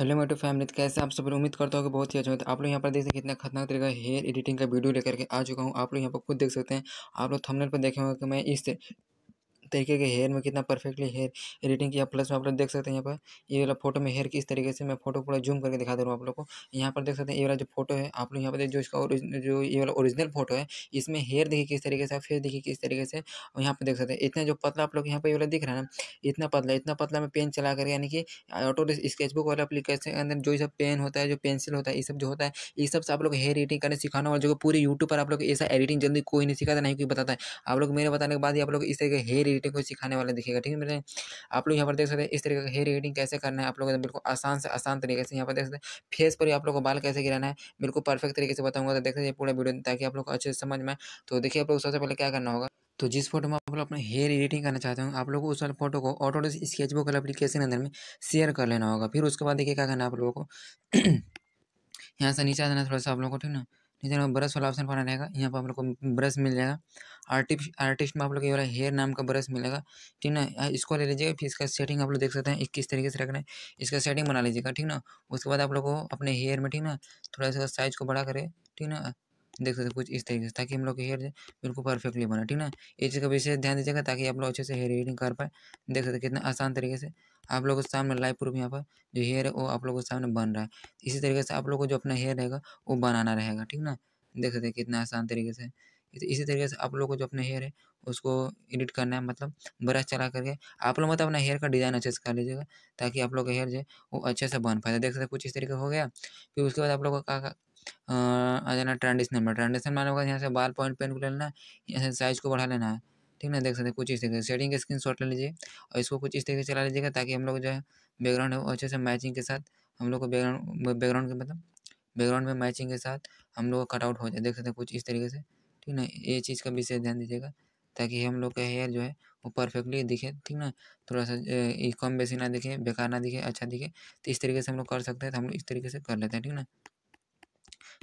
hello मेटो family तो कैसे आप सब उम्मीद करता हूँ कि बहुत ही अच्छा होता है आप लोग यहाँ पर देख सकते कितना खतरनाक तरीका हेयर एडिटिंग का वीडियो लेकर के आ चुका हूँ आप लोग यहाँ पर खुद देख सकते हैं आप लोग थंबनेल पर देखे होंगे कि मैं इस तरीके के हेयर में कितना परफेक्टली हेयर एडिटिंग किया प्लस में आप लोग देख सकते हैं यहाँ पर ये वाला फोटो में हेयर किस तरीके से मैं फोटो पूरा जूम करके दिखा दे रहा हूँ आप लोग को यहाँ पर देख सकते हैं ये वाला जो फोटो है आप लोग यहाँ पर जो इसका जो ये वाला ओरिजिनल फोटो है इसमें हेयर देखिए किस तरीके से फेस देखिए किस तरीके से और यहाँ पर देख सकते हैं इतना जो पतला आप लोग यहाँ पर ये वाला दिख रहा है ना इतना पतला इतना पतला मैं पेन चला कर यानी कि ऑटो स्केचबुक वाला एप्लीकेशन के अंदर जो सब पेन होता है जो पेंसिल होता है ये सब जो होता है ये सब से आप लोग हेयर एडिटिंग करने सिखाना और जो पूरे यूट्यूब पर आप लोग ऐसा एडिटिंग जल्दी कोई नहीं सिखाता नहीं कोई बताता है आप लोग मेरे बताने के बाद ही आप लोग इस तरीके हेयर रेटिंग को सिखाने वाला दिखेगा ठीक है मेरे आप लोग यहाँ पर देख सकते हैं इस तरीके का हेयर एडिटिंग कैसे करना है आप लोगों को बिल्कुल आसान से आसान तरीके से यहाँ पर देख सकते हैं फेस पर आप लोग को बाल कैसे गिराना है बिल्कुल परफेक्ट तरीके से बताऊंगा तो देख सकते हैं पूरा वीडियो ताकि आप लोग को अच्छे से समझ में तो देखिए आप लोग सबसे पहले क्या करना होगा तो जिस फोटो में आप लोग अपना हेयर एडिटिंग करना चाहते हो आप लोग को उस वाले फोटो को ऑटोडेस स्केचबुक वाले एप्लीकेशन अंदर में शेयर कर लेना होगा फिर उसके बाद देखिए क्या करना है आप लोगों को यहाँ से नीचे आ जाना थोड़ा सा आप लोगों को ठीक ना नीचे हम ब्रश वाला ऑप्शन बना रहेगा यहाँ पर आप लोग को ब्रश मिल जाएगा आर्टिस्ट आर्टिस्ट में आप लोग ये वाला हेयर नाम का ब्रश मिलेगा ठीक ना इसको ले लीजिएगा फिर इसका सेटिंग आप लोग देख सकते हैं किस तरीके से रखना है इसका सेटिंग बना लीजिएगा ठीक ना उसके बाद आप लोग को अपने हेयर में ठीक ना थोड़ा सा साइज को बड़ा करें ठीक ना देख सकते कुछ इस तरीके से ताकि हम लोग के हेयर बिल्कुल परफेक्टली बने ठीक ना इस चीज़ का विशेष ध्यान दीजिएगा ताकि आप लोग अच्छे से हेयर एडिटिंग कर पाए देख सकते कितना आसान तरीके से आप लोगों के सामने लाइव प्रूफ यहाँ पर जो हेयर है वो आप लोगों के सामने बन रहा है इसी तरीके से आप लोगों को जो अपना हेयर रहेगा वो बनाना रहेगा ठीक ना देख सकते कितना आसान तरीके से इसी तरीके से आप लोगों को जो अपना हेयर है उसको एडिट करना है मतलब ब्रश चला करके आप लोग मतलब अपना हेयर का डिज़ाइन अच्छे से कर लीजिएगा ताकि आप लोग का हेयर जो है वो अच्छे से बन पाए देख सकते कुछ इस तरीके हो गया फिर उसके बाद आप लोग का आ जाना ट्रांडिशन में ट्रांडिशन में आने यहाँ से बार पॉइंट पेन को लेना यहाँ से साइज़ को बढ़ा लेना है ठीक ना देख सकते हैं कुछ इस तरीके से सेटिंग के स्क्रीन शॉट ले लीजिए और इसको कुछ इस तरीके से चला लीजिएगा ताकि हम लोग जो है बैकग्राउंड है अच्छे से मैचिंग के साथ हम लोग को बैकग्राउंड बैकग्राउंड के मतलब बैकग्राउंड में मैचिंग के साथ हम लोग का कटआउट हो जाए देख सकते हैं कुछ इस तरीके से ठीक ना ये चीज़ का विशेष ध्यान दीजिएगा ताकि हम लोग का हेयर जो है वो परफेक्टली दिखे ठीक ना थोड़ा सा कम बेसी ना दिखे बेकार ना दिखे अच्छा दिखे तो इस तरीके से हम लोग कर सकते हैं तो हम लोग इस तरीके से कर लेते हैं ठीक ना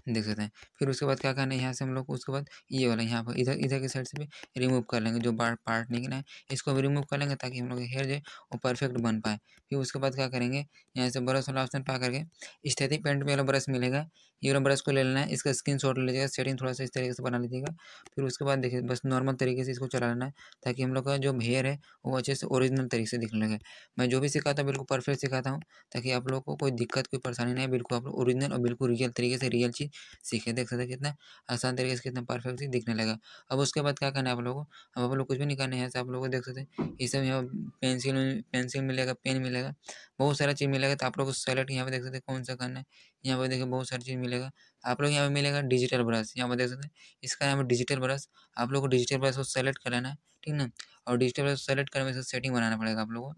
देख सकते हैं फिर उसके बाद क्या करना है यहाँ से हम लोग उसके बाद ये वाला यहाँ पर इधर इधर के साइड से भी रिमूव कर लेंगे जो बार पार्ट निकला है इसको भी रिमूव कर लेंगे ताकि हम लोग हेयर जो है वो परफेक्ट बन पाए फिर उसके बाद क्या करेंगे यहाँ से ब्रश वाला ऑप्शन पा करके स्टेटिक पेंट में वाला ब्रश मिलेगा ये वाला ब्रश को ले लेना है इसका स्क्रीन शॉट ले लीजिएगा सेटिंग थोड़ा सा इस तरीके से बना लीजिएगा फिर उसके बाद देखिए बस नॉर्मल तरीके से इसको चला लेना है ताकि हम लोग का जो हेयर है वो अच्छे से ओरिजिनल तरीके से दिखने लगे मैं जो भी सिखाता हूँ बिल्कुल परफेक्ट सिखाता हूँ ताकि आप लोग को कोई दिक्कत कोई परेशानी नहीं है बिल्कुल आप लोग ओरिजिनल और बिल्कुल रियल तरीके से रियल चीज़ सीखे देख सकते कितना आसान तरीके से कितना परफेक्ट दिखने लगा अब उसके बाद क्या करना है आप लोगों को अब आप लोग कुछ भी नहीं करना है आप लोग को देख सकते ये सब यहाँ पेंसिल पेंसिल मिलेगा पेन मिलेगा बहुत सारा चीज़ मिलेगा तो आप लोग को सेलेक्ट यहाँ पर देख सकते कौन सा करना है यहाँ पर देखिए बहुत सारी चीज़ मिलेगा आप लोग यहाँ पे मिलेगा डिजिटल ब्रश यहाँ पर देख सकते हैं इसका यहाँ पर डिजिटल ब्रश आप लोग को डिजिटल ब्रश को सेलेक्ट कर लेना है ठीक ना और डिजिटल ब्रश सेलेक्ट करने से सेटिंग बनाना पड़ेगा आप लोग को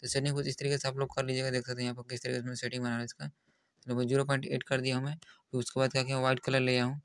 तो सेटिंग कुछ इस तरीके से आप लोग कर लीजिएगा देख सकते हैं यहाँ पर किस तरीके से सेटिंग रहा है इसका जीरो पॉइंट एट कर दिया हूँ मैं फिर उसके बाद क्या किया वाइट कलर ले आऊँ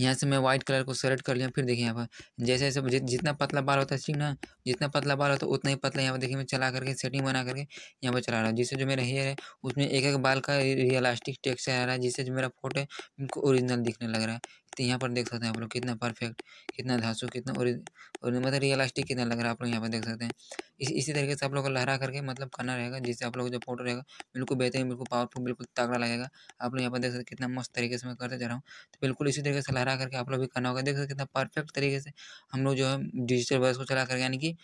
यहाँ से मैं व्हाइट कलर को सेलेक्ट कर लिया फिर देखिए यहाँ पर जैसे जैसे जितना पतला बाल होता है ठीक ना जितना पतला बाल होता है उतना ही पतला यहाँ पर देखिए मैं चला करके सेटिंग बना करके यहाँ पर चला रहा हूँ जिससे जो मेरा हेयर है उसमें एक एक बाल का रियलास्टिक टेक्सचर आ रहा है जिससे जो मेरा फोटो है उनको ओरिजिनल दिखने लग रहा है तो यहाँ पर देख सकते हैं आप लोग कितना परफेक्ट कितना धासू कितना और मतलब रियलास्टिक कितना लग रहा है आप लोग यहाँ पर देख सकते हैं इस, इसी तरीके से आप लोग को लहरा करके मतलब करना रहेगा जिससे आप लोग जो फोटो रहेगा बिल्कुल बेहतरीन बिल्कुल पावरफुल बिल्कुल तगड़ा लगेगा आप लोग यहाँ पर देख सकते कितना मस्त तरीके से मैं करते जा रहा हूँ तो बिल्कुल इसी तरीके तरीके से लहरा करके आप लोग भी करना होगा देख सकते कितना परफेक्ट तरीके से हम लोग जो है डिजिटल वर्स को चला करके यानी कि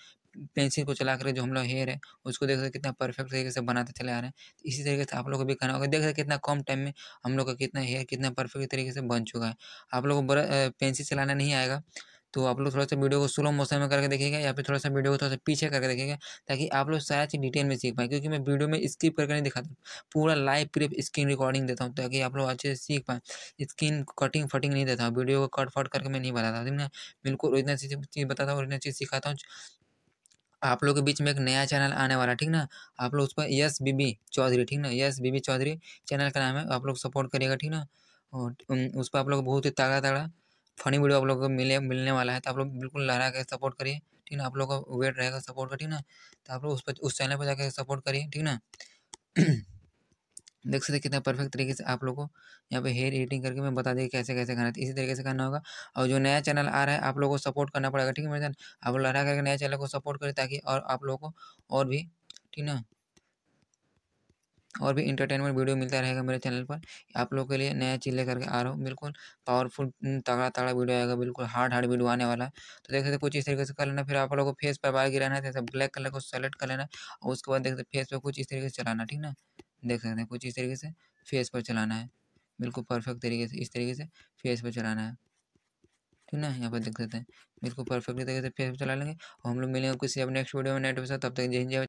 पेंसिल को चला कर जो हम लोग हेयर है उसको देख सकते कितना परफेक्ट तरीके से बनाते चले आ रहे हैं इसी तरीके से आप लोग को भी करना होगा देख सकते कितना कम टाइम में हम लोग का कितना हेयर कितना परफेक्ट तरीके से बन चुका है आप लोग को पेंसिल चलाना नहीं आएगा तो आप लोग थोड़ा सा वीडियो को स्लो मोशन में करके देखिएगा या फिर थोड़ा सा वीडियो को थोड़ा सा पीछे करके देखिएगा ताकि आप लोग सारा चीज़ डिटेल में सीख पाएँ क्योंकि मैं वीडियो में स्किप करके नहीं दिखाता पूरा लाइव प्रेप स्क्रीन रिकॉर्डिंग देता हूँ ताकि आप लोग अच्छे से सीख पाएँ स्क्रीन कटिंग फटिंग नहीं देता हूँ वीडियो को कट फट करके मैं नहीं बताता ठीक ना बिल्कुल इतना चीज़ बताता हूँ इतना चीज़ सिखाता हूँ आप लोग के बीच में एक नया चैनल आने वाला ठीक ना आप लोग उस पर यस बीबी चौधरी ठीक ना यस बीबी चौधरी चैनल का नाम है आप लोग सपोर्ट करिएगा ठीक ना और उस पर आप लोग बहुत ही तगड़ा तगड़ा फनी वीडियो आप लोग को मिले मिलने वाला है तो आप लोग बिल्कुल लहरा के सपोर्ट करिए ठीक ना आप लोगों का वेट रहेगा सपोर्ट का ठीक ना तो आप लोग उस पर उस चैनल पर जाकर सपोर्ट करिए ठीक ना देख सकते कितना परफेक्ट तरीके से आप लोगों को यहाँ पे हेयर एडिटिंग करके मैं बता दिया कैसे कैसे करना है तो इसी तरीके से करना होगा और जो नया चैनल आ रहा है आप लोगों को सपोर्ट करना पड़ेगा ठीक है मेरे आप लोग लहरा करके नया चैनल को सपोर्ट करें ताकि और आप लोगों को और भी ठीक ना और भी इंटरटेनमेंट वीडियो मिलता रहेगा मेरे चैनल पर आप लोग के लिए नया चीज़ लेकर के आ रहा हूँ बिल्कुल पावरफुल तगड़ा तगड़ा वीडियो आएगा बिल्कुल हार्ड हार्ड वीडियो आने वाला है तो देख सकते कुछ इस तरीके से कर लेना फिर आप लोगों को फेस पर बाहर गिराना है ब्लैक तो कलर को सेलेक्ट कर लेना और उसके बाद देख सकते फेस पर कुछ इस तरीके से चलाना ठीक ना देख सकते हैं कुछ इस तरीके से फेस पर चलाना है बिल्कुल परफेक्ट तरीके से इस तरीके से फेस पर चलाना है ठीक ना यहाँ पर देख सकते हैं बिल्कुल परफेक्ट तरीके से फेस पर चला लेंगे और हम लोग मिलेंगे कुछ अब नेक्स्ट वीडियो में नेट पर तब तक जय जय